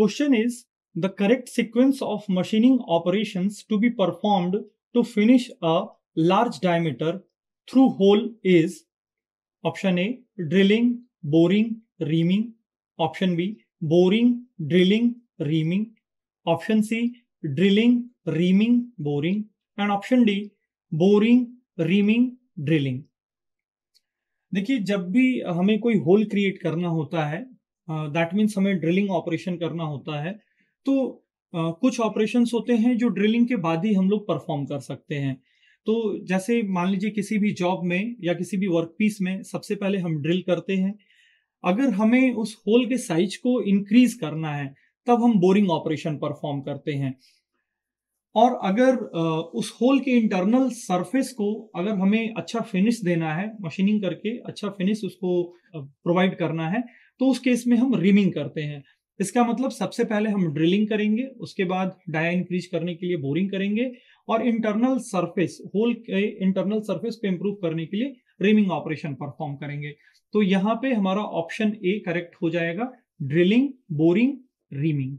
Question is the correct sequence of machining operations to be performed to finish a large diameter through hole is option A drilling, boring, reaming, option B boring, drilling, reaming, option C drilling, reaming, boring and option D boring reaming drilling देखिए जब भी हमें कोई hole create करना होता है that means हमें drilling operation करना होता है तो uh, कुछ ऑपरेशन होते हैं जो ड्रिलिंग के बाद ही हम लोग परफॉर्म कर सकते हैं तो जैसे मान लीजिए किसी भी जॉब में या किसी भी वर्क पीस में सबसे पहले हम ड्रिल करते हैं अगर हमें उस होल के साइज को इंक्रीज करना है तब हम बोरिंग ऑपरेशन परफॉर्म करते हैं और अगर उस होल के इंटरनल सरफेस को अगर हमें अच्छा फिनिश देना है मशीनिंग करके अच्छा फिनिश उसको प्रोवाइड करना है तो उस केस में हम रिमिंग करते हैं इसका मतलब सबसे पहले हम ड्रिलिंग करेंगे उसके बाद डाया इंक्रीज करने के लिए बोरिंग करेंगे और इंटरनल सरफेस होल के इंटरनल सरफेस को इम्प्रूव करने के लिए रिमिंग ऑपरेशन परफॉर्म करेंगे तो यहाँ पे हमारा ऑप्शन ए करेक्ट हो जाएगा ड्रिलिंग बोरिंग रिमिंग